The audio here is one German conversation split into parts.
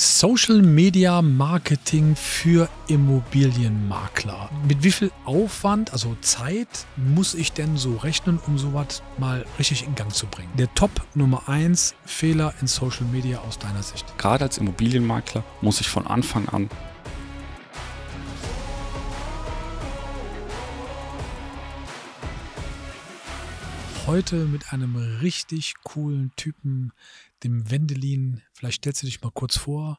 Social Media Marketing für Immobilienmakler. Mit wie viel Aufwand, also Zeit, muss ich denn so rechnen, um sowas mal richtig in Gang zu bringen? Der Top Nummer 1 Fehler in Social Media aus deiner Sicht. Gerade als Immobilienmakler muss ich von Anfang an heute mit einem richtig coolen Typen dem Wendelin, vielleicht stellst du dich mal kurz vor,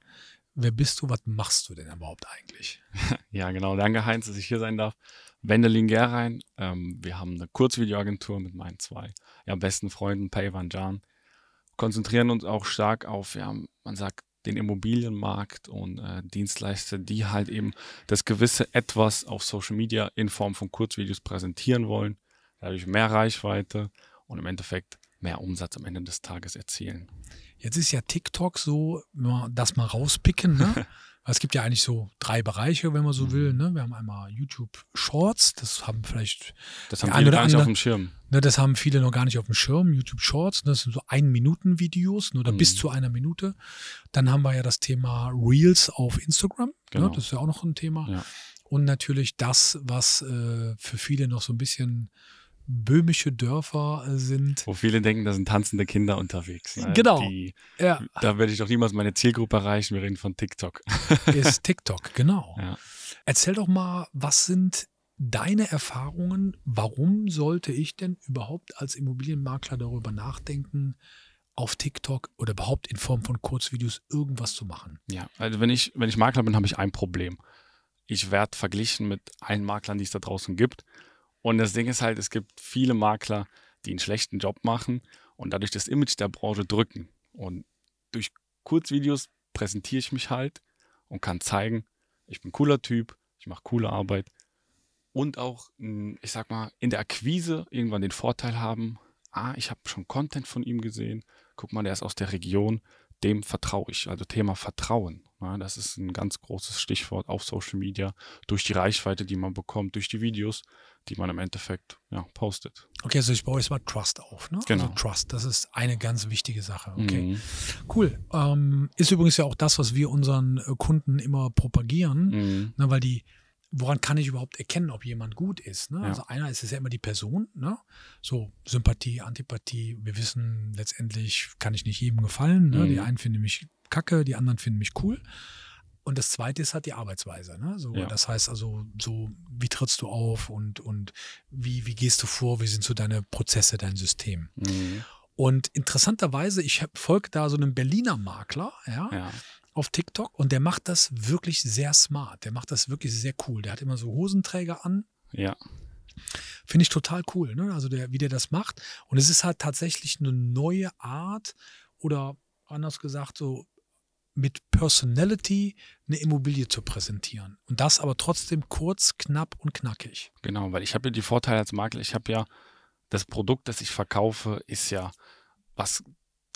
wer bist du, was machst du denn überhaupt eigentlich? Ja, genau, danke Heinz, dass ich hier sein darf. Wendelin Gerrein, ähm, wir haben eine Kurzvideoagentur mit meinen zwei ja, besten Freunden, Pei Van Jan, konzentrieren uns auch stark auf, ja, man sagt, den Immobilienmarkt und äh, Dienstleister, die halt eben das gewisse Etwas auf Social Media in Form von Kurzvideos präsentieren wollen, dadurch mehr Reichweite und im Endeffekt mehr Umsatz am Ende des Tages erzielen. Jetzt ist ja TikTok so, wenn wir das mal rauspicken, ne? es gibt ja eigentlich so drei Bereiche, wenn man so mhm. will. Ne? Wir haben einmal YouTube Shorts, das haben vielleicht das haben viele oder gar nicht andere, auf dem Schirm. Ne, das haben viele noch gar nicht auf dem Schirm. YouTube Shorts, ne, das sind so Ein-Minuten-Videos oder mhm. bis zu einer Minute. Dann haben wir ja das Thema Reels auf Instagram, ne? genau. ne? das ist ja auch noch ein Thema. Ja. Und natürlich das, was äh, für viele noch so ein bisschen böhmische Dörfer äh, sind. Wo viele denken, da sind tanzende Kinder unterwegs. Ne? Genau. Die, ja. Da werde ich doch niemals meine Zielgruppe erreichen. Wir reden von TikTok. Ist TikTok, genau. Ja. Erzähl doch mal, was sind deine Erfahrungen? Warum sollte ich denn überhaupt als Immobilienmakler darüber nachdenken, auf TikTok oder überhaupt in Form von Kurzvideos irgendwas zu machen? Ja, also wenn ich, wenn ich Makler bin, habe ich ein Problem. Ich werde verglichen mit allen Maklern, die es da draußen gibt. Und das Ding ist halt, es gibt viele Makler, die einen schlechten Job machen und dadurch das Image der Branche drücken. Und durch Kurzvideos präsentiere ich mich halt und kann zeigen, ich bin ein cooler Typ, ich mache coole Arbeit und auch, hm, ich sag mal, in der Akquise irgendwann den Vorteil haben, ah, ich habe schon Content von ihm gesehen, guck mal, der ist aus der Region, dem vertraue ich. Also Thema Vertrauen. Ja, ne, das ist ein ganz großes Stichwort auf Social Media. Durch die Reichweite, die man bekommt, durch die Videos die man im Endeffekt ja, postet. Okay, also ich baue jetzt mal Trust auf. Ne? Genau. Also Trust, das ist eine ganz wichtige Sache. Okay, mhm. cool. Ähm, ist übrigens ja auch das, was wir unseren äh, Kunden immer propagieren, mhm. ne, weil die Woran kann ich überhaupt erkennen, ob jemand gut ist? Ne? Ja. Also einer ist es ja immer die Person, ne? so Sympathie, Antipathie. Wir wissen letztendlich, kann ich nicht jedem gefallen. Ne? Mhm. Die einen finden mich kacke, die anderen finden mich cool. Und das zweite ist halt die Arbeitsweise. Ne? So, ja. Das heißt also, so, wie trittst du auf und, und wie, wie gehst du vor, wie sind so deine Prozesse, dein System? Mhm. Und interessanterweise, ich folge da so einem Berliner Makler, ja, ja, auf TikTok und der macht das wirklich sehr smart. Der macht das wirklich sehr cool. Der hat immer so Hosenträger an. Ja. Finde ich total cool, ne? Also der, wie der das macht. Und es ist halt tatsächlich eine neue Art oder anders gesagt, so mit Personality eine Immobilie zu präsentieren. Und das aber trotzdem kurz, knapp und knackig. Genau, weil ich habe ja die Vorteile als Makler. Ich habe ja das Produkt, das ich verkaufe, ist ja was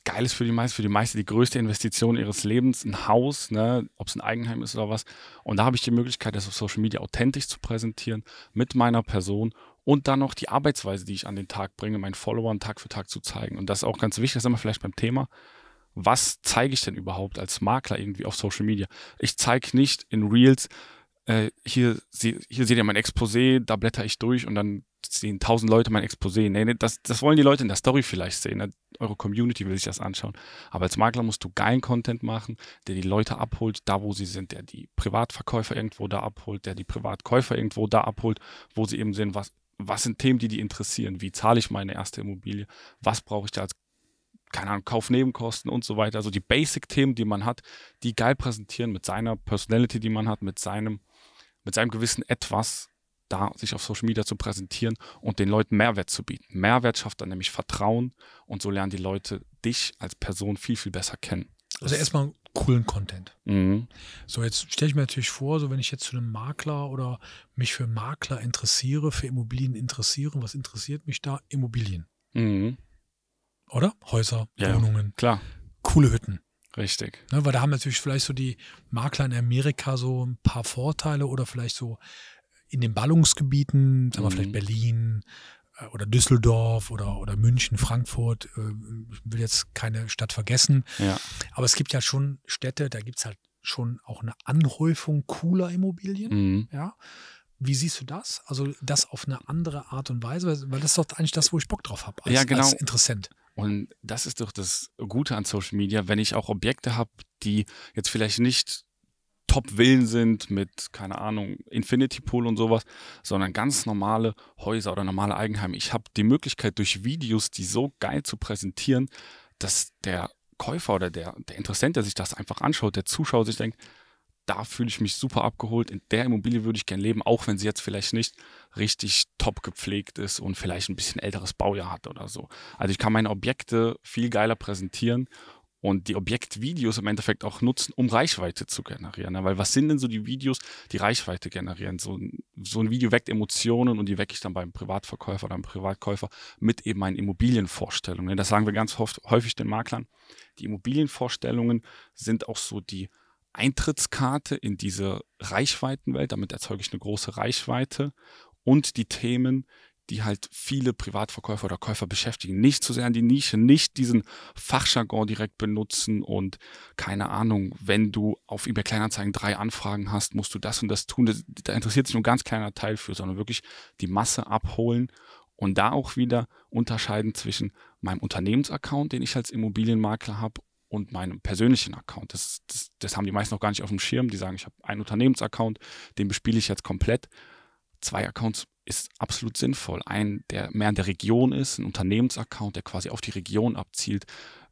Geiles für die meisten, für die meisten die größte Investition ihres Lebens, ein Haus, ne, ob es ein Eigenheim ist oder was. Und da habe ich die Möglichkeit, das auf Social Media authentisch zu präsentieren mit meiner Person und dann noch die Arbeitsweise, die ich an den Tag bringe, meinen Followern Tag für Tag zu zeigen. Und das ist auch ganz wichtig, das ist immer vielleicht beim Thema was zeige ich denn überhaupt als Makler irgendwie auf Social Media? Ich zeige nicht in Reels, äh, hier, hier seht ihr mein Exposé, da blätter ich durch und dann sehen tausend Leute mein Exposé. Nee, nee, das, das wollen die Leute in der Story vielleicht sehen. Ne? Eure Community will sich das anschauen. Aber als Makler musst du geilen Content machen, der die Leute abholt, da wo sie sind, der die Privatverkäufer irgendwo da abholt, der die Privatkäufer irgendwo da abholt, wo sie eben sehen, was, was sind Themen, die die interessieren? Wie zahle ich meine erste Immobilie? Was brauche ich da als keine Ahnung, Kaufnebenkosten und so weiter, also die Basic-Themen, die man hat, die geil präsentieren mit seiner Personality, die man hat, mit seinem, mit seinem gewissen Etwas, da sich auf Social Media zu präsentieren und den Leuten Mehrwert zu bieten. Mehrwert schafft dann nämlich Vertrauen und so lernen die Leute dich als Person viel, viel besser kennen. Also erstmal coolen Content. Mhm. So, jetzt stelle ich mir natürlich vor, so wenn ich jetzt zu einem Makler oder mich für Makler interessiere, für Immobilien interessiere, was interessiert mich da? Immobilien. Mhm oder? Häuser, ja, Wohnungen. Klar. Coole Hütten. Richtig. Ne, weil da haben natürlich vielleicht so die Makler in Amerika so ein paar Vorteile oder vielleicht so in den Ballungsgebieten, sagen wir mhm. vielleicht Berlin äh, oder Düsseldorf oder, oder München, Frankfurt, ich äh, will jetzt keine Stadt vergessen. Ja. Aber es gibt ja schon Städte, da gibt es halt schon auch eine Anhäufung cooler Immobilien. Mhm. Ja. Wie siehst du das? Also das auf eine andere Art und Weise, weil das ist doch eigentlich das, wo ich Bock drauf habe als, ja, genau. als Interessent. Und das ist doch das Gute an Social Media, wenn ich auch Objekte habe, die jetzt vielleicht nicht top Willen sind mit, keine Ahnung, Infinity Pool und sowas, sondern ganz normale Häuser oder normale Eigenheime. Ich habe die Möglichkeit, durch Videos, die so geil zu präsentieren, dass der Käufer oder der, der Interessent, der sich das einfach anschaut, der Zuschauer sich denkt, da fühle ich mich super abgeholt. In der Immobilie würde ich gern leben, auch wenn sie jetzt vielleicht nicht richtig top gepflegt ist und vielleicht ein bisschen älteres Baujahr hat oder so. Also ich kann meine Objekte viel geiler präsentieren und die Objektvideos im Endeffekt auch nutzen, um Reichweite zu generieren. Ne? Weil was sind denn so die Videos, die Reichweite generieren? So, so ein Video weckt Emotionen und die wecke ich dann beim Privatverkäufer oder beim Privatkäufer mit eben meinen Immobilienvorstellungen. Ne? Das sagen wir ganz oft, häufig den Maklern. Die Immobilienvorstellungen sind auch so die Eintrittskarte in diese Reichweitenwelt. Damit erzeuge ich eine große Reichweite und die Themen, die halt viele Privatverkäufer oder Käufer beschäftigen. Nicht zu sehr in die Nische, nicht diesen Fachjargon direkt benutzen und keine Ahnung, wenn du auf eBay Kleinanzeigen drei Anfragen hast, musst du das und das tun. da interessiert sich nur ein ganz kleiner Teil für, sondern wirklich die Masse abholen und da auch wieder unterscheiden zwischen meinem Unternehmensaccount, den ich als Immobilienmakler habe, und meinem persönlichen Account. Das, das, das haben die meisten noch gar nicht auf dem Schirm. Die sagen, ich habe einen Unternehmensaccount, den bespiele ich jetzt komplett. Zwei Accounts ist absolut sinnvoll. Ein, der mehr in der Region ist, ein Unternehmensaccount, der quasi auf die Region abzielt,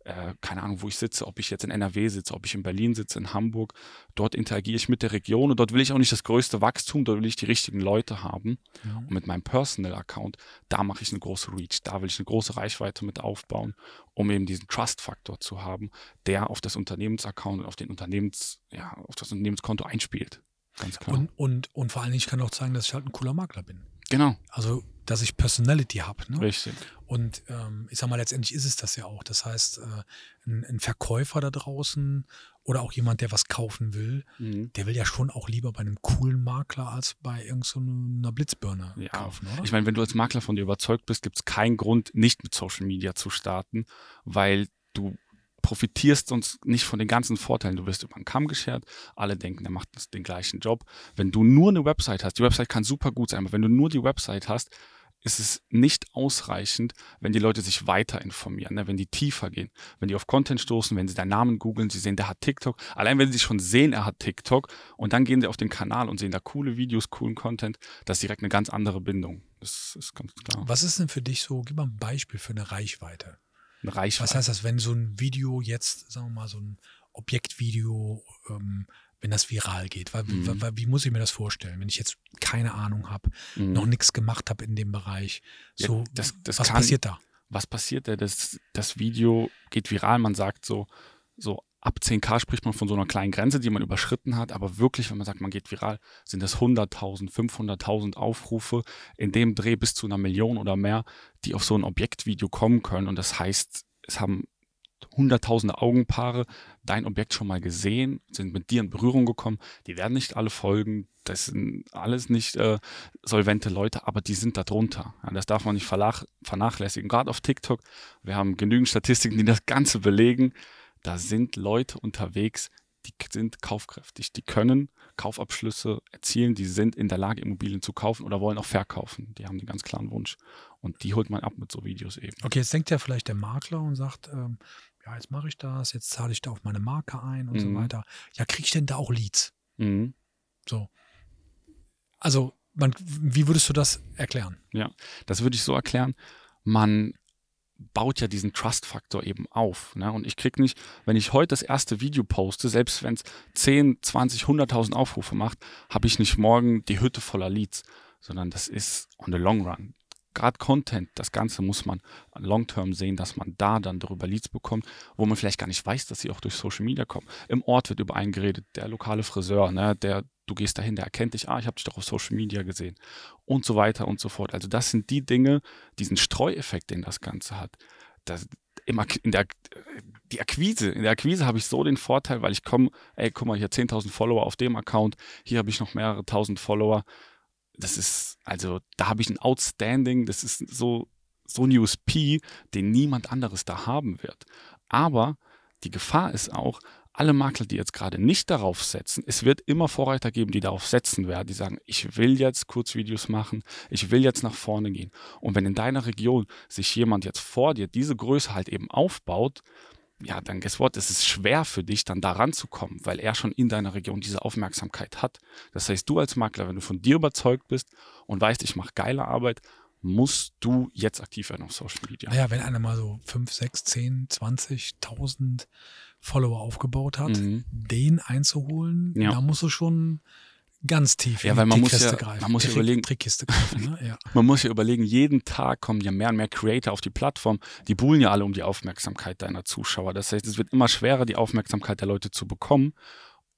äh, keine Ahnung, wo ich sitze, ob ich jetzt in NRW sitze, ob ich in Berlin sitze, in Hamburg. Dort interagiere ich mit der Region und dort will ich auch nicht das größte Wachstum, dort will ich die richtigen Leute haben. Ja. Und mit meinem Personal-Account, da mache ich eine große Reach, da will ich eine große Reichweite mit aufbauen, um eben diesen Trust-Faktor zu haben, der auf das Unternehmensaccount und auf, den Unternehmens, ja, auf das Unternehmenskonto einspielt. Ganz klar. Und, und, und vor allen Dingen, ich kann auch zeigen, dass ich halt ein cooler Makler bin. Genau. Also, dass ich Personality habe. Ne? Richtig. Und ähm, ich sag mal, letztendlich ist es das ja auch. Das heißt, äh, ein, ein, Verkäufer da draußen oder auch jemand, der was kaufen will, mhm. der will ja schon auch lieber bei einem coolen Makler als bei irgendeiner so ne, Blitzbirne ja. kaufen, oder? Ich meine, wenn du als Makler von dir überzeugt bist, gibt es keinen Grund, nicht mit Social Media zu starten, weil du profitierst sonst nicht von den ganzen Vorteilen. Du wirst über den Kamm geschert, alle denken, der macht den gleichen Job. Wenn du nur eine Website hast, die Website kann super gut sein, aber wenn du nur die Website hast, ist es nicht ausreichend, wenn die Leute sich weiter informieren, ne? wenn die tiefer gehen, wenn die auf Content stoßen, wenn sie deinen Namen googeln, sie sehen, der hat TikTok. Allein wenn sie schon sehen, er hat TikTok und dann gehen sie auf den Kanal und sehen da coole Videos, coolen Content, das ist direkt eine ganz andere Bindung. Das ist ganz klar. Was ist denn für dich so, gib mal ein Beispiel für eine Reichweite. Eine Reichweite. Was heißt das, wenn so ein Video jetzt, sagen wir mal, so ein Objektvideo, ähm, wenn das viral geht? Weil, mhm. wie, wie, muss ich mir das vorstellen, wenn ich jetzt keine Ahnung habe, mhm. noch nichts gemacht habe in dem Bereich? So, ja, das, das was kann, passiert da? Was passiert da? Das, das Video geht viral, man sagt so, so ab 10k spricht man von so einer kleinen Grenze, die man überschritten hat, aber wirklich, wenn man sagt, man geht viral, sind das 100.000, 500.000 Aufrufe in dem Dreh bis zu einer Million oder mehr, die auf so ein Objektvideo kommen können und das heißt, es haben hunderttausende Augenpaare dein Objekt schon mal gesehen, sind mit dir in Berührung gekommen, die werden nicht alle folgen, das sind alles nicht äh, solvente Leute, aber die sind da drunter. Ja, das darf man nicht vernachlässigen. Gerade auf TikTok, wir haben genügend Statistiken, die das Ganze belegen. Da sind Leute unterwegs, die sind kaufkräftig, die können Kaufabschlüsse erzielen, die sind in der Lage, Immobilien zu kaufen oder wollen auch verkaufen. Die haben den ganz klaren Wunsch. Und die holt man ab mit so Videos eben. Okay, jetzt denkt ja vielleicht der Makler und sagt, ähm, ja, jetzt mache ich das, jetzt zahle ich da auf meine Marke ein und mhm. so weiter. Ja, kriege ich denn da auch Leads? Mhm. So. Also, man, wie würdest du das erklären? Ja, das würde ich so erklären. Man baut ja diesen Trust-Faktor eben auf. Ne? Und ich krieg nicht, wenn ich heute das erste Video poste, selbst wenn es 10, 20, 100.000 Aufrufe macht, habe ich nicht morgen die Hütte voller Leads, sondern das ist on the long run gerade Content, das Ganze muss man long-term sehen, dass man da dann darüber Leads bekommt, wo man vielleicht gar nicht weiß, dass sie auch durch Social Media kommen. Im Ort wird über einen geredet, der lokale Friseur, ne, der, du gehst dahin, der erkennt dich, ah, ich habe dich doch auf Social Media gesehen und so weiter und so fort. Also das sind die Dinge, diesen Streueffekt, den das Ganze hat. Das, in der, die Akquise, in der Akquise habe ich so den Vorteil, weil ich komme, ey, guck mal, hier 10.000 Follower auf dem Account, hier habe ich noch mehrere tausend Follower, das ist, also da habe ich ein Outstanding, das ist so, so ein USP, den niemand anderes da haben wird. Aber die Gefahr ist auch, alle Makler, die jetzt gerade nicht darauf setzen, es wird immer Vorreiter geben, die darauf setzen werden, die sagen, ich will jetzt Kurzvideos machen, ich will jetzt nach vorne gehen. Und wenn in deiner Region sich jemand jetzt vor dir diese Größe halt eben aufbaut, ja, dann guess what, es ist schwer für dich, dann da ranzukommen, weil er schon in deiner Region diese Aufmerksamkeit hat. Das heißt, du als Makler, wenn du von dir überzeugt bist und weißt, ich mache geile Arbeit, musst du jetzt aktiv werden auf Social Media. Naja, wenn einer mal so 5, 6, 10, 20, 1000 Follower aufgebaut hat, mhm. den einzuholen, ja. da musst du schon ganz tief ja, weil man muss ja, greifen. Man muss Trick, überlegen, Trickkiste greifen. Ne? Ja. man muss ja überlegen, jeden Tag kommen ja mehr und mehr Creator auf die Plattform. Die buhlen ja alle um die Aufmerksamkeit deiner Zuschauer. Das heißt, es wird immer schwerer, die Aufmerksamkeit der Leute zu bekommen.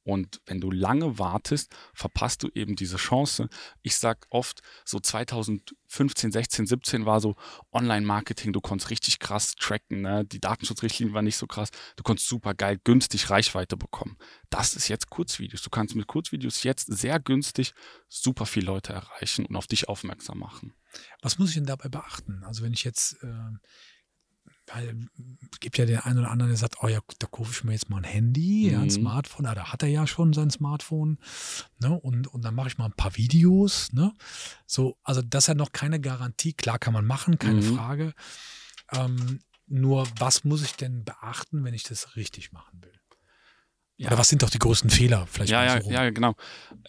Und wenn du lange wartest, verpasst du eben diese Chance. Ich sag oft, so 2015, 16, 17 war so Online-Marketing, du konntest richtig krass tracken, ne? die Datenschutzrichtlinie war nicht so krass, du konntest super geil günstig Reichweite bekommen. Das ist jetzt Kurzvideos. Du kannst mit Kurzvideos jetzt sehr günstig super viele Leute erreichen und auf dich aufmerksam machen. Was muss ich denn dabei beachten? Also wenn ich jetzt äh weil es äh, gibt ja den einen oder anderen, der sagt, oh ja, da kaufe ich mir jetzt mal ein Handy, mhm. ja, ein mhm. Smartphone, ah, da hat er ja schon sein Smartphone, ne? Und, und dann mache ich mal ein paar Videos, ne? So, also das ist ja noch keine Garantie, klar kann man machen, keine mhm. Frage. Ähm, nur was muss ich denn beachten, wenn ich das richtig machen will? Ja. Oder was sind doch die größten Fehler? Vielleicht ja, ja, so ja, genau.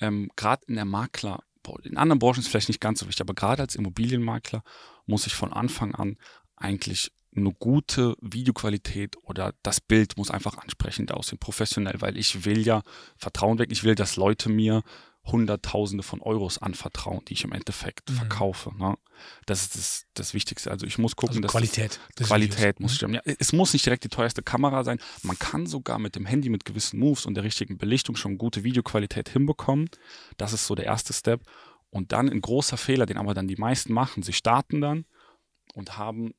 Ähm, gerade in der Makler, in anderen Branchen ist vielleicht nicht ganz so wichtig, aber gerade als Immobilienmakler muss ich von Anfang an eigentlich eine gute Videoqualität oder das Bild muss einfach ansprechend aussehen, professionell, weil ich will ja Vertrauen weg, ich will, dass Leute mir Hunderttausende von Euros anvertrauen, die ich im Endeffekt mhm. verkaufe. Ne? Das ist das, das, Wichtigste. Also ich muss gucken, also dass Qualität, das Qualität Videos. muss ne? stimmen. Ja, es muss nicht direkt die teuerste Kamera sein. Man kann sogar mit dem Handy mit gewissen Moves und der richtigen Belichtung schon gute Videoqualität hinbekommen. Das ist so der erste Step. Und dann ein großer Fehler, den aber dann die meisten machen. Sie starten dann und haben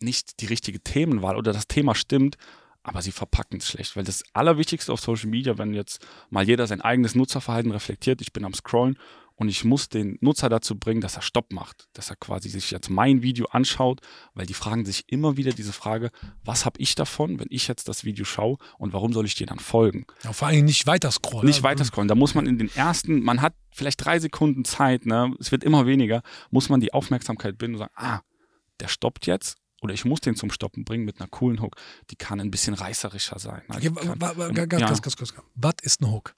nicht die richtige Themenwahl oder das Thema stimmt, aber sie verpacken es schlecht, weil das Allerwichtigste auf Social Media, wenn jetzt mal jeder sein eigenes Nutzerverhalten reflektiert, ich bin am Scrollen und ich muss den Nutzer dazu bringen, dass er Stopp macht, dass er quasi sich jetzt mein Video anschaut, weil die fragen sich immer wieder diese Frage, was habe ich davon, wenn ich jetzt das Video schaue und warum soll ich dir dann folgen? Ja, vor allem nicht weiter scrollen. Nicht weiter scrollen, da muss man in den ersten, man hat vielleicht drei Sekunden Zeit, ne? es wird immer weniger, muss man die Aufmerksamkeit binden und sagen, ah, der stoppt jetzt oder ich muss den zum Stoppen bringen mit einer coolen Hook, die kann ein bisschen reißerischer sein. Also okay, kann, ganz, ganz, ja. ganz, ganz, Was ist eine Hook?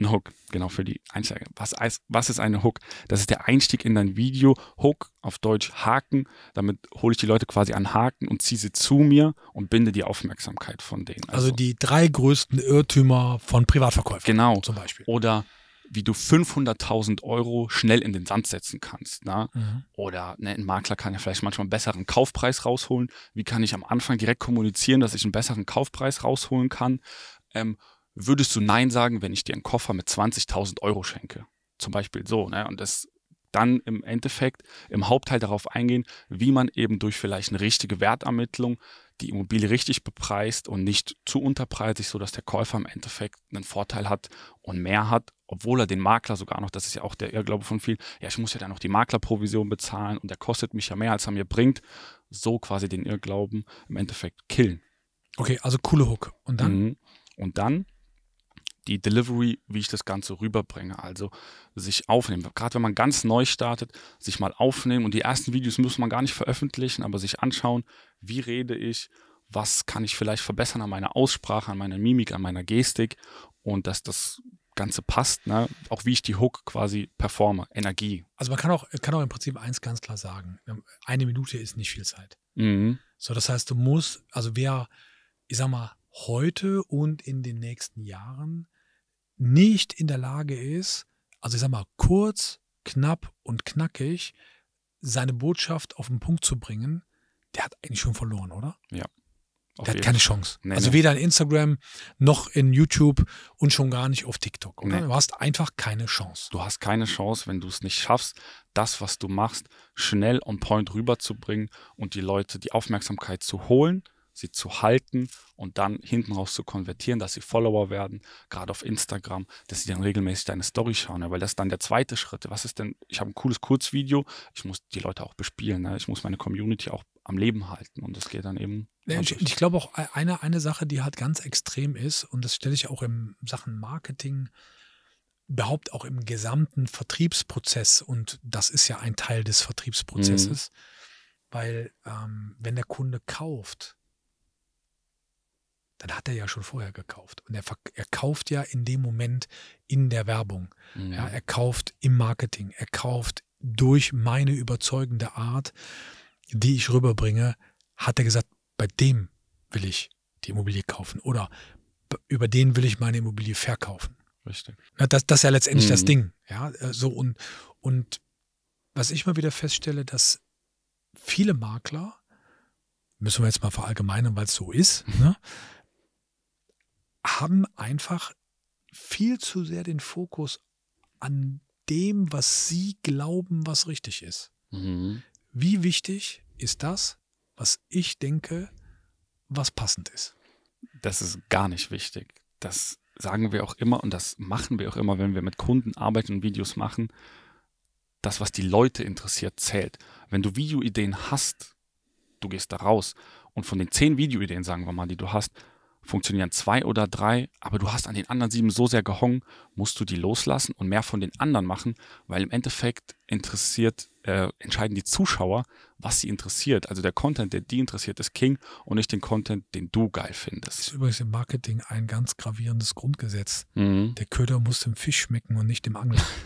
Ein Hook, genau für die Einsteiger. Was, was ist eine Hook? Das ist der Einstieg in dein Video. Hook auf Deutsch Haken. Damit hole ich die Leute quasi an Haken und ziehe sie zu mir und binde die Aufmerksamkeit von denen. Also, also die drei größten Irrtümer von Privatverkäufen. Genau. Zum Beispiel. Oder wie du 500.000 Euro schnell in den Sand setzen kannst. Ne? Mhm. Oder ne, ein Makler kann ja vielleicht manchmal einen besseren Kaufpreis rausholen. Wie kann ich am Anfang direkt kommunizieren, dass ich einen besseren Kaufpreis rausholen kann? Ähm, würdest du Nein sagen, wenn ich dir einen Koffer mit 20.000 Euro schenke? Zum Beispiel so. Ne? Und das dann im Endeffekt im Hauptteil darauf eingehen, wie man eben durch vielleicht eine richtige Wertermittlung die Immobilie richtig bepreist und nicht zu unterpreisig, sodass der Käufer im Endeffekt einen Vorteil hat und mehr hat, obwohl er den Makler sogar noch, das ist ja auch der Irrglaube von vielen, ja, ich muss ja dann noch die Maklerprovision bezahlen und der kostet mich ja mehr, als er mir bringt, so quasi den Irrglauben im Endeffekt killen. Okay, also coole Hook. Und dann? Mhm. Und dann die Delivery, wie ich das Ganze rüberbringe. Also sich aufnehmen. Gerade wenn man ganz neu startet, sich mal aufnehmen und die ersten Videos muss man gar nicht veröffentlichen, aber sich anschauen, wie rede ich, was kann ich vielleicht verbessern an meiner Aussprache, an meiner Mimik, an meiner Gestik und dass das Ganze passt, ne? auch wie ich die Hook quasi performe, Energie. Also man kann auch, kann auch im Prinzip eins ganz klar sagen, ähm, eine Minute ist nicht viel Zeit. Mhm. So, das heißt, du musst, also wer, ich sag mal, heute und in den nächsten Jahren nicht in der Lage ist, also ich sag mal, kurz, knapp und knackig seine Botschaft auf den Punkt zu bringen, der hat eigentlich schon verloren, oder? Ja. Der hat keine Chance. Nee, also nee. weder in Instagram noch in YouTube und schon gar nicht auf TikTok. Nee. Du hast einfach keine Chance. Du hast keine Chance, wenn du es nicht schaffst, das, was du machst, schnell on point rüberzubringen und die Leute die Aufmerksamkeit zu holen, sie zu halten und dann hinten raus zu konvertieren, dass sie Follower werden, gerade auf Instagram, dass sie dann regelmäßig deine Story schauen, ja, weil das ist dann der zweite Schritt. Was ist denn, ich habe ein cooles Kurzvideo, ich muss die Leute auch bespielen, ne? ich muss meine Community auch am Leben halten. Und das geht dann eben. Ich, ich glaube auch eine, eine Sache, die halt ganz extrem ist, und das stelle ich auch in Sachen Marketing, überhaupt auch im gesamten Vertriebsprozess, und das ist ja ein Teil des Vertriebsprozesses, mhm. weil ähm, wenn der Kunde kauft, dann hat er ja schon vorher gekauft. Und er, er kauft ja in dem Moment in der Werbung. Mhm. Ja, er kauft im Marketing, er kauft durch meine überzeugende Art die ich rüberbringe, hat er gesagt, bei dem will ich die Immobilie kaufen oder über den will ich meine Immobilie verkaufen. Richtig. das, das ist ja letztendlich mhm. das Ding. Ja, so also, und, und was ich mal wieder feststelle, dass viele Makler, müssen wir jetzt mal verallgemeinern, weil es so ist, mhm. ne, haben einfach viel zu sehr den Fokus an dem, was sie glauben, was richtig ist. Mhm. Wie wichtig ist das, was ich denke, was passend ist? Das ist gar nicht wichtig. Das sagen wir auch immer und das machen wir auch immer, wenn wir mit Kunden arbeiten und Videos machen. Das, was die Leute interessiert, zählt. Wenn du Videoideen hast, du gehst da raus und von den zehn Videoideen, sagen wir mal, die du hast, funktionieren zwei oder drei, aber du hast an den anderen sieben so sehr gehongen, musst du die loslassen und mehr von den anderen machen, weil im Endeffekt interessiert äh, entscheiden die Zuschauer, was sie interessiert. Also der Content, der die interessiert, ist King und nicht den Content, den du geil findest. Das ist übrigens im Marketing ein ganz gravierendes Grundgesetz. Mhm. Der Köder muss dem Fisch schmecken und nicht dem Angler.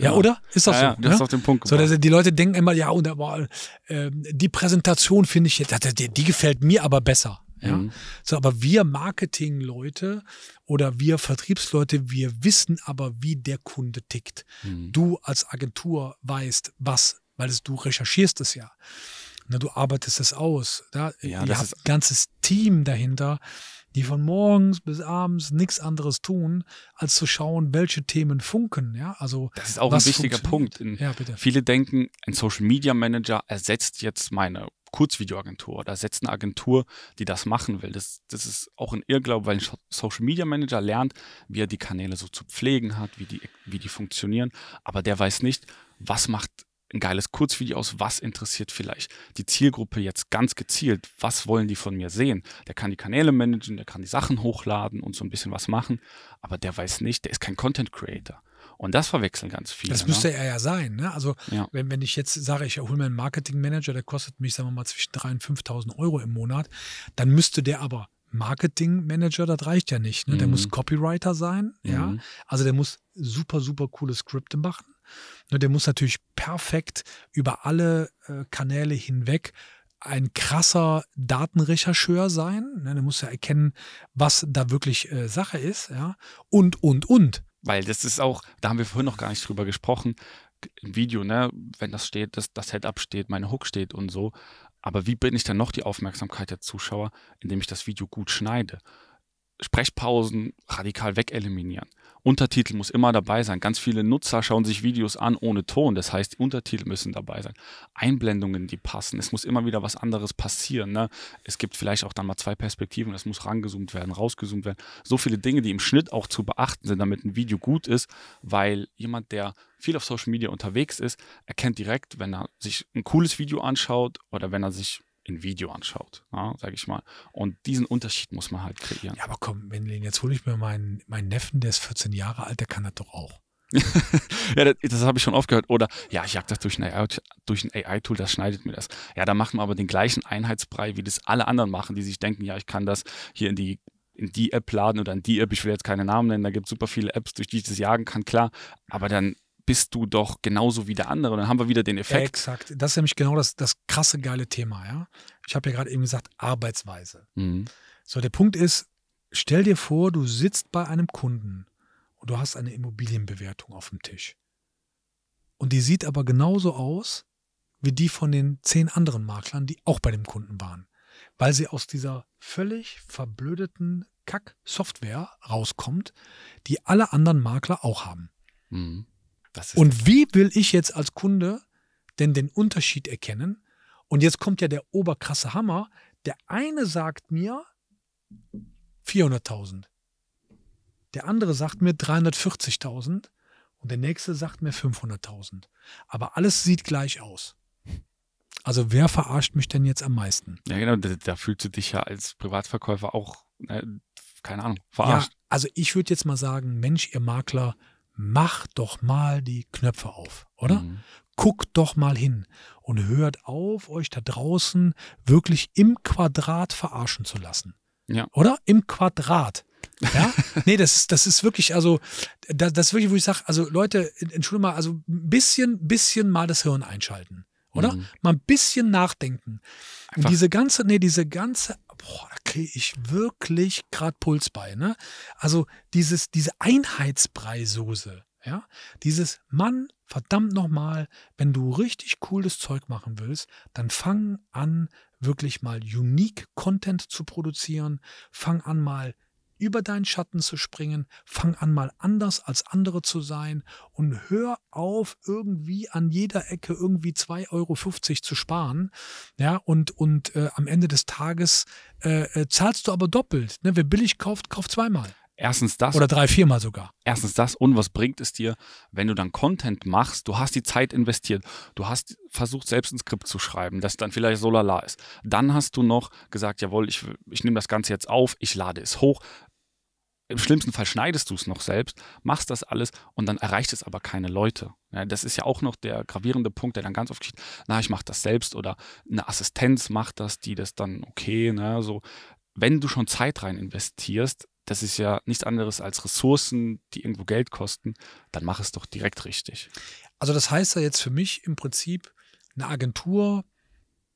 Genau. Ja, oder? Ist das ja, so? Ja, das ne? ist auf den Punkt So, also die Leute denken immer, ja, und aber, äh, die Präsentation finde ich, die, die gefällt mir aber besser. Ja? Mhm. So, aber wir Marketing-Leute oder wir Vertriebsleute, wir wissen aber, wie der Kunde tickt. Mhm. Du als Agentur weißt, was weil es, du recherchierst es ja. Ne, du arbeitest es aus. Da, ja, ihr habt ein ganzes Team dahinter, die von morgens bis abends nichts anderes tun, als zu schauen, welche Themen funken. Ja? Also, das ist auch ein wichtiger Punkt. In, ja, viele denken, ein Social Media Manager ersetzt jetzt meine Kurzvideoagentur oder ersetzt eine Agentur, die das machen will. Das, das ist auch ein Irrglaube, weil ein Social Media Manager lernt, wie er die Kanäle so zu pflegen hat, wie die, wie die funktionieren, aber der weiß nicht, was macht ein geiles Kurzvideo aus, was interessiert vielleicht die Zielgruppe jetzt ganz gezielt, was wollen die von mir sehen. Der kann die Kanäle managen, der kann die Sachen hochladen und so ein bisschen was machen, aber der weiß nicht, der ist kein Content Creator. Und das verwechseln ganz viele. Das ne? müsste ne? er ja sein. Ne? Also, ja. Wenn, wenn ich jetzt sage, ich erhole mir einen Marketing Manager, der kostet mich, sagen wir mal, zwischen 3.000 und 5.000 Euro im Monat, dann müsste der aber Marketing Manager, das reicht ja nicht. Ne? Der mhm. muss Copywriter sein. Mhm. Ja? Also, der muss super, super coole Skripte machen. Ne, der muss natürlich perfekt über alle äh, Kanäle hinweg ein krasser Datenrechercheur sein. Ne, der muss ja erkennen, was da wirklich äh, Sache ist. Und, und, und. Weil das ist auch, da haben wir vorhin noch gar nicht drüber gesprochen, im Video, ne, wenn das steht, dass das Head-Up steht, meine Hook steht und so. Aber wie bin ich dann noch die Aufmerksamkeit der Zuschauer, indem ich das Video gut schneide? Sprechpausen radikal wegeliminieren. Untertitel muss immer dabei sein. Ganz viele Nutzer schauen sich Videos an ohne Ton. Das heißt, Untertitel müssen dabei sein. Einblendungen, die passen. Es muss immer wieder was anderes passieren. Ne? Es gibt vielleicht auch dann mal zwei Perspektiven. Es muss rangezoomt werden, rausgezoomt werden. So viele Dinge, die im Schnitt auch zu beachten sind, damit ein Video gut ist, weil jemand, der viel auf Social Media unterwegs ist, erkennt direkt, wenn er sich ein cooles Video anschaut oder wenn er sich in Video anschaut, ja, sage ich mal. Und diesen Unterschied muss man halt kreieren. Ja, aber komm, Wendlin, jetzt hole ich mir meinen, meinen Neffen, der ist 14 Jahre alt, der kann das doch auch. ja, das, das habe ich schon oft gehört. Oder ja, ich jag das durch ein AI-Tool, AI das schneidet mir das. Ja, da machen wir aber den gleichen Einheitsbrei, wie das alle anderen machen, die sich denken, ja, ich kann das hier in die in die App laden oder in die App, ich will jetzt keine Namen nennen, da gibt es super viele Apps, durch die ich das jagen kann, klar, aber dann bist du doch genauso wie der andere. Dann haben wir wieder den Effekt. Exakt. Das ist nämlich genau das, das krasse, geile Thema. Ja? Ich habe ja gerade eben gesagt, Arbeitsweise. Mhm. So, der Punkt ist, stell dir vor, du sitzt bei einem Kunden und du hast eine Immobilienbewertung auf dem Tisch. Und die sieht aber genauso aus wie die von den zehn anderen Maklern, die auch bei dem Kunden waren. Weil sie aus dieser völlig verblödeten Kack-Software rauskommt, die alle anderen Makler auch haben. Mhm. Und wie will ich jetzt als Kunde denn den Unterschied erkennen? Und jetzt kommt ja der oberkrasse Hammer. Der eine sagt mir 400.000. Der andere sagt mir 340.000 und der nächste sagt mir 500.000. Aber alles sieht gleich aus. Also wer verarscht mich denn jetzt am meisten? Ja, genau, da, da fühlst du dich ja als Privatverkäufer auch, äh, keine Ahnung, verarscht. Ja, also ich würde jetzt mal sagen, Mensch, ihr Makler, mach doch mal die Knöpfe auf, oder? Mhm. Guckt doch mal hin und hört auf, euch da draußen wirklich im Quadrat verarschen zu lassen. Ja. Oder? Im Quadrat. Ja? nee, das ist, das ist wirklich, also, das, das ist wirklich, wo ich sage, also Leute, entschuldige mal, also ein bisschen, bisschen mal das Hirn einschalten, oder? Mhm. Mal ein bisschen nachdenken. Einfach. Diese ganze, nee, diese ganze boah, da kriege ich wirklich gerade Puls bei. Ne? Also dieses, diese Einheitsbreisoße, ja, dieses Mann, verdammt nochmal, wenn du richtig cooles Zeug machen willst, dann fang an, wirklich mal unique Content zu produzieren, fang an mal über deinen Schatten zu springen, fang an mal anders als andere zu sein und hör auf, irgendwie an jeder Ecke irgendwie 2,50 Euro zu sparen. Ja, und, und äh, am Ende des Tages äh, äh, zahlst du aber doppelt. Ne? Wer billig kauft, kauft zweimal. Erstens das. Oder drei, viermal sogar. Erstens das. Und was bringt es dir, wenn du dann Content machst? Du hast die Zeit investiert. Du hast versucht, selbst ein Skript zu schreiben, das dann vielleicht so lala ist. Dann hast du noch gesagt, jawohl, ich, ich nehme das Ganze jetzt auf, ich lade es hoch im schlimmsten Fall schneidest du es noch selbst, machst das alles und dann erreicht es aber keine Leute. Ja, das ist ja auch noch der gravierende Punkt, der dann ganz oft steht, na, ich mache das selbst oder eine Assistenz macht das, die das dann okay, ne, so. Wenn du schon Zeit rein investierst, das ist ja nichts anderes als Ressourcen, die irgendwo Geld kosten, dann mach es doch direkt richtig. Also das heißt ja jetzt für mich im Prinzip eine Agentur,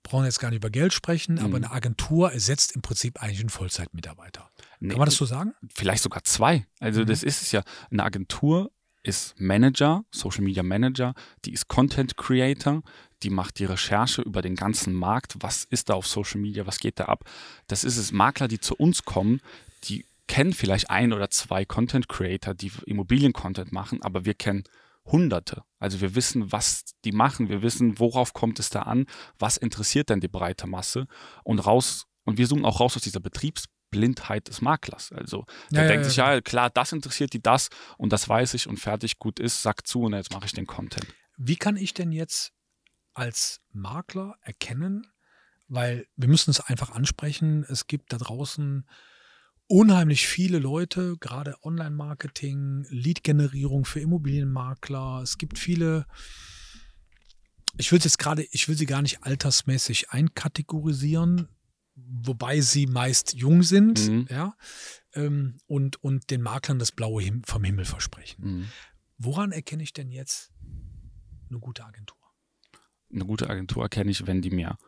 brauchen jetzt gar nicht über Geld sprechen, mhm. aber eine Agentur ersetzt im Prinzip eigentlich einen Vollzeitmitarbeiter. Kann man das so sagen? Vielleicht sogar zwei. Also mhm. das ist es ja. Eine Agentur ist Manager, Social Media Manager, die ist Content Creator, die macht die Recherche über den ganzen Markt, was ist da auf Social Media, was geht da ab. Das ist es, Makler, die zu uns kommen, die kennen vielleicht ein oder zwei Content Creator, die Immobilien-Content machen, aber wir kennen Hunderte. Also wir wissen, was die machen, wir wissen, worauf kommt es da an, was interessiert denn die breite Masse und raus und wir zoomen auch raus aus dieser Betriebs Blindheit des Maklers. Also der ja, denkt ja, sich, genau. ja, klar, das interessiert die das und das weiß ich und fertig, gut ist, sagt zu und jetzt mache ich den Content. Wie kann ich denn jetzt als Makler erkennen, weil wir müssen es einfach ansprechen, es gibt da draußen unheimlich viele Leute, gerade Online-Marketing, Lead-Generierung für Immobilienmakler, es gibt viele ich will jetzt gerade, ich will sie gar nicht altersmäßig einkategorisieren wobei sie meist jung sind, mhm. ja, ähm, und, und den Maklern das Blaue Him vom Himmel versprechen. Mhm. Woran erkenne ich denn jetzt eine gute Agentur? Eine gute Agentur erkenne ich, wenn die mir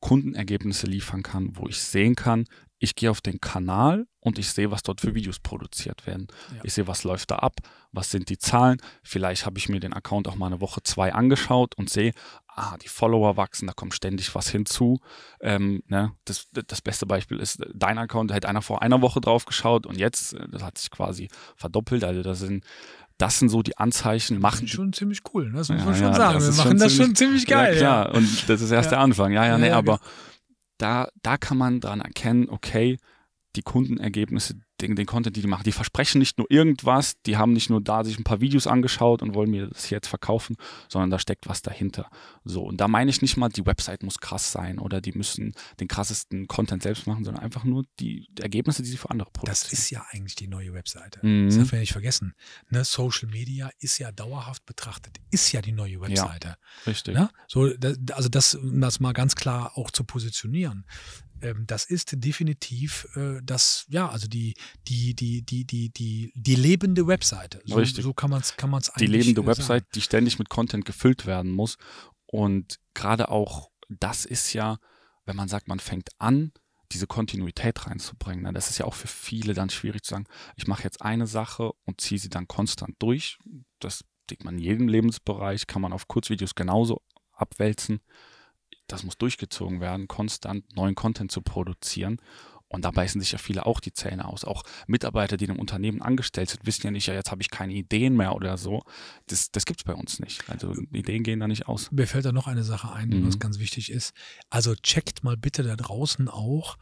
Kundenergebnisse liefern kann, wo ich sehen kann, ich gehe auf den Kanal und ich sehe, was dort für Videos produziert werden. Ja. Ich sehe, was läuft da ab, was sind die Zahlen. Vielleicht habe ich mir den Account auch mal eine Woche, zwei angeschaut und sehe, ah, die Follower wachsen, da kommt ständig was hinzu. Ähm, ne? das, das beste Beispiel ist äh, dein Account, da hätte einer vor einer Woche drauf geschaut und jetzt, äh, das hat sich quasi verdoppelt. Also das sind das sind so die Anzeichen. Machen das ist schon ziemlich cool, ne? das muss ja, man schon ja, sagen. Wir machen schon das schon ziemlich geil. Ja, Ja. und das ist erst der Anfang. Ja, ja, nee, aber genau. da, da kann man dran erkennen, okay, die Kundenergebnisse, den, den Content, die die machen. Die versprechen nicht nur irgendwas, die haben nicht nur da sich ein paar Videos angeschaut und wollen mir das jetzt verkaufen, sondern da steckt was dahinter. So, und da meine ich nicht mal, die Website muss krass sein oder die müssen den krassesten Content selbst machen, sondern einfach nur die Ergebnisse, die sie für andere produzieren. Das ist ja eigentlich die neue Webseite. Mhm. Das darf man ja nicht vergessen. Ne? Social Media ist ja dauerhaft betrachtet, ist ja die neue Webseite. Ja, richtig. Ne? So, das, also das, das mal ganz klar auch zu positionieren ähm, das ist definitiv äh, das, ja, also die, die, die, die, die, die, die lebende Webseite. So, Richtig. so kann man es kann man's eigentlich Die lebende äh, Website, sagen. die ständig mit Content gefüllt werden muss. Und gerade auch das ist ja, wenn man sagt, man fängt an, diese Kontinuität reinzubringen. Ne, das ist ja auch für viele dann schwierig zu sagen, ich mache jetzt eine Sache und ziehe sie dann konstant durch. Das denkt man in jedem Lebensbereich, kann man auf Kurzvideos genauso abwälzen das muss durchgezogen werden, konstant neuen Content zu produzieren. Und da beißen sich ja viele auch die Zähne aus. Auch Mitarbeiter, die in einem Unternehmen angestellt sind, wissen ja nicht, ja, jetzt habe ich keine Ideen mehr oder so. Das, das gibt es bei uns nicht. Also Ideen gehen da nicht aus. Mir fällt da noch eine Sache ein, mhm. was ganz wichtig ist. Also checkt mal bitte da draußen auch,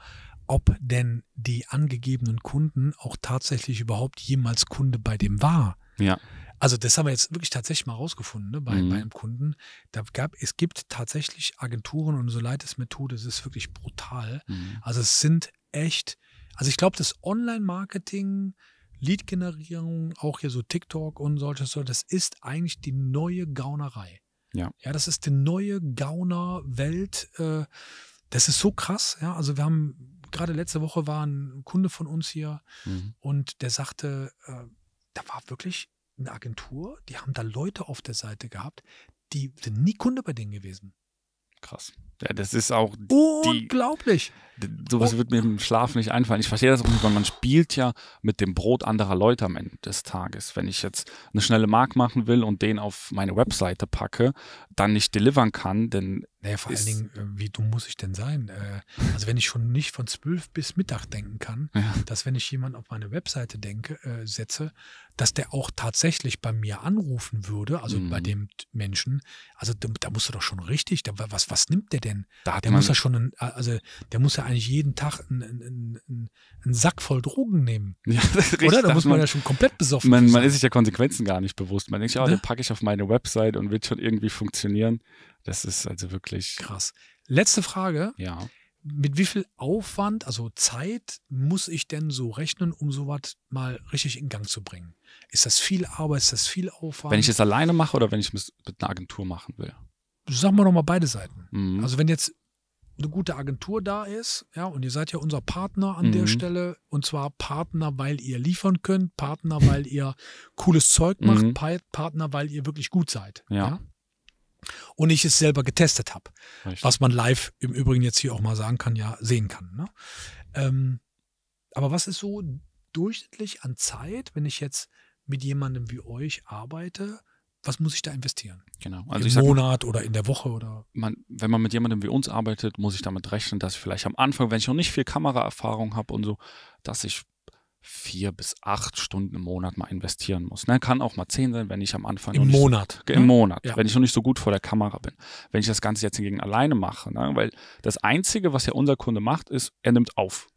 ob denn die angegebenen Kunden auch tatsächlich überhaupt jemals Kunde bei dem war. Ja. Also das haben wir jetzt wirklich tatsächlich mal rausgefunden ne, bei, mhm. bei einem Kunden. Da gab, es gibt tatsächlich Agenturen und so leid es mir tut, es ist wirklich brutal. Mhm. Also es sind echt, also ich glaube, das Online-Marketing, Lead-Generierung, auch hier so TikTok und solches, das ist eigentlich die neue Gaunerei. Ja. Ja, das ist die neue Gauner-Welt. Gaunerwelt. Äh, das ist so krass. Ja, also wir haben gerade letzte Woche war ein Kunde von uns hier mhm. und der sagte, äh, da war wirklich eine Agentur, die haben da Leute auf der Seite gehabt, die sind nie Kunde bei denen gewesen. Krass. Ja, das ist auch unglaublich. Die, sowas oh. wird mir im Schlaf nicht einfallen. Ich verstehe das auch nicht, weil man spielt ja mit dem Brot anderer Leute am Ende des Tages. Wenn ich jetzt eine schnelle Mark machen will und den auf meine Webseite packe, dann nicht delivern kann, denn naja, vor allen Dingen, äh, wie dumm muss ich denn sein? Äh, also wenn ich schon nicht von zwölf bis Mittag denken kann, ja. dass wenn ich jemanden auf meine Webseite denke, äh, setze, dass der auch tatsächlich bei mir anrufen würde, also mhm. bei dem Menschen, also da musst du doch schon richtig, da, was, was nimmt der denn? denn? Da der muss ja schon, einen, also der muss ja eigentlich jeden Tag einen, einen, einen, einen Sack voll Drogen nehmen. Ja, richtig, Oder? Da muss man, ja schon komplett besoffen man, sein. Man ist sich der Konsequenzen gar nicht bewusst. Man denkt, ja, oh, ne? den packe ich auf meine Website und wird schon irgendwie funktionieren. Das ist also wirklich krass. Letzte Frage. Ja. Mit wie viel Aufwand, also Zeit, muss ich denn so rechnen, um sowas mal richtig in Gang zu bringen? Ist das viel Arbeit? Ist das viel Aufwand? Wenn ich es alleine mache oder wenn ich es mit einer Agentur machen will? sagen wir doch mal beide Seiten. Mhm. Also wenn jetzt eine gute Agentur da ist, ja, und ihr seid ja unser Partner an mhm. der Stelle, und zwar Partner, weil ihr liefern könnt, Partner, weil ihr cooles Zeug macht, mhm. Partner, weil ihr wirklich gut seid. Ja. ja? Und ich es selber getestet habe, was man live im Übrigen jetzt hier auch mal sagen kann, ja, sehen kann. Ne? Ähm, aber was ist so durchschnittlich an Zeit, wenn ich jetzt mit jemandem wie euch arbeite? was muss ich da investieren? Genau. Also Im sag, Monat oder in der Woche oder? Man, wenn man mit jemandem wie uns arbeitet, muss ich damit rechnen, dass ich vielleicht am Anfang, wenn ich noch nicht viel Kameraerfahrung habe und so, dass ich vier bis acht Stunden im Monat mal investieren muss. Ne? Kann auch mal zehn sein, wenn ich am Anfang. Im Monat. So, ne? Im Monat, ja. wenn ich noch nicht so gut vor der Kamera bin. Wenn ich das Ganze jetzt hingegen alleine mache, ne? weil das Einzige, was ja unser Kunde macht, ist, er nimmt auf.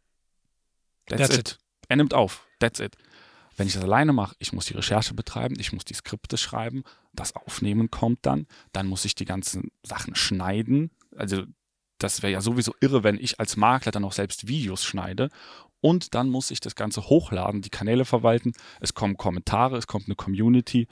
That's, That's it. it. Er nimmt auf. That's it. Wenn ich das alleine mache, ich muss die Recherche betreiben, ich muss die Skripte schreiben, das Aufnehmen kommt dann, dann muss ich die ganzen Sachen schneiden. Also das wäre ja sowieso irre, wenn ich als Makler dann auch selbst Videos schneide. Und dann muss ich das Ganze hochladen, die Kanäle verwalten. Es kommen Kommentare, es kommt eine Community.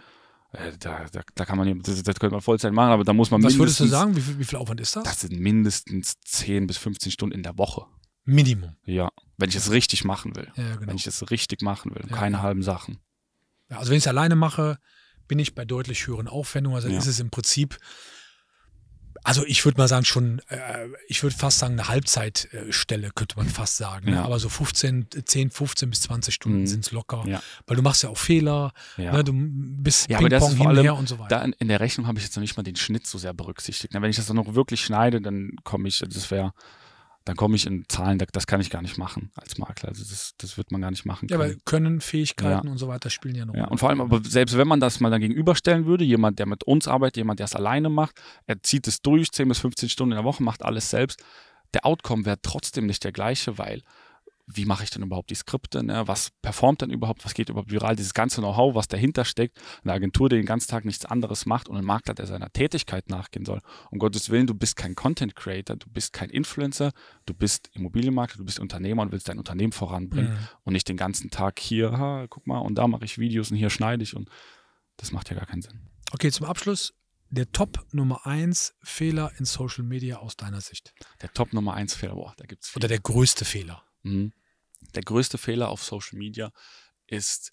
Äh, da, da, da kann man, das, das könnte man Vollzeit machen, aber da muss man. Was würdest du sagen? Wie viel, wie viel Aufwand ist das? Das sind mindestens 10 bis 15 Stunden in der Woche. Minimum. Ja. Wenn ich es richtig machen will. Ja, genau. Wenn ich es richtig machen will. Ja. Keine genau. halben Sachen. Ja, also wenn ich es alleine mache, bin ich bei deutlich höheren Aufwendungen. Also ist es im Prinzip, also ich würde mal sagen, schon, äh, ich würde fast sagen, eine Halbzeitstelle könnte man fast sagen. Ne? Aber so 15, 10, 15 bis 20 Stunden mhm. sind es locker. Weil du machst ja auch Fehler, ne? du bist ja, Ping aber Pong hin allem, und so weiter. Da in, der Rechnung habe ich jetzt noch nicht mal den Schnitt so sehr berücksichtigt. Na, ne? wenn ich das dann noch wirklich schneide, dann komme ich, also das wäre dann komme ich in Zahlen, das kann ich gar nicht machen als Makler. Also das, das wird man gar nicht machen können. Ja, weil Können, Fähigkeiten ja. und so weiter spielen ja noch. Ja, und vor allem, aber selbst wenn man das mal dann gegenüberstellen würde, jemand, der mit uns arbeitet, jemand, der es alleine macht, er zieht es durch, 10 bis 15 Stunden in der Woche, macht alles selbst, der Outcome wäre trotzdem nicht der gleiche, weil wie mache ich denn überhaupt die Skripte, ne? was performt denn überhaupt, was geht überhaupt viral, dieses ganze Know-how, was dahinter steckt, eine Agentur, die den ganzen Tag nichts anderes macht und ein Makler, der seiner Tätigkeit nachgehen soll. Um Gottes Willen, du bist kein Content Creator, du bist kein Influencer, du bist Immobilienmakler, du bist Unternehmer und willst dein Unternehmen voranbringen mhm. und nicht den ganzen Tag hier, ha, guck mal, und da mache ich Videos und hier schneide ich und das macht ja gar keinen Sinn. Okay, zum Abschluss der Top Nummer 1 Fehler in Social Media aus deiner Sicht? Der Top Nummer 1 Fehler, boah, da gibt es Oder der größte Fehler. Mhm. Der größte Fehler auf Social Media ist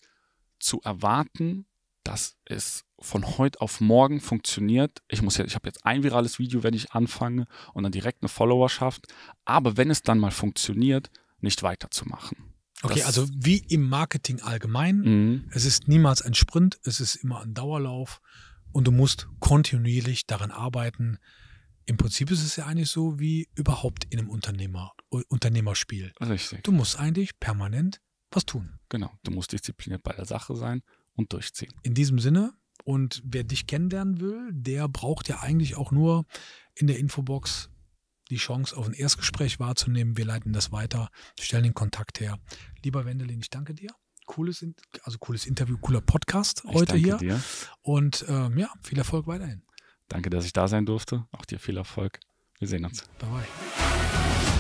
zu erwarten, dass es von heute auf morgen funktioniert. Ich muss ja, ich habe jetzt ein virales Video, wenn ich anfange und dann direkt eine Followerschaft. Aber wenn es dann mal funktioniert, nicht weiterzumachen. Okay, das also wie im Marketing allgemein. Mhm. Es ist niemals ein Sprint, es ist immer ein Dauerlauf und du musst kontinuierlich daran arbeiten, im Prinzip ist es ja eigentlich so wie überhaupt in einem Unternehmer, Unternehmerspiel. Richtig. Du musst eigentlich permanent was tun. Genau, du musst diszipliniert bei der Sache sein und durchziehen. In diesem Sinne, und wer dich kennenlernen will, der braucht ja eigentlich auch nur in der Infobox die Chance auf ein Erstgespräch wahrzunehmen. Wir leiten das weiter, stellen den Kontakt her. Lieber Wendelin, ich danke dir. Cooles, also cooles Interview, cooler Podcast ich heute hier. Dir. Und ähm, ja, viel Erfolg weiterhin. Danke, dass ich da sein durfte. Auch dir viel Erfolg. Wir sehen uns. Bye. -bye.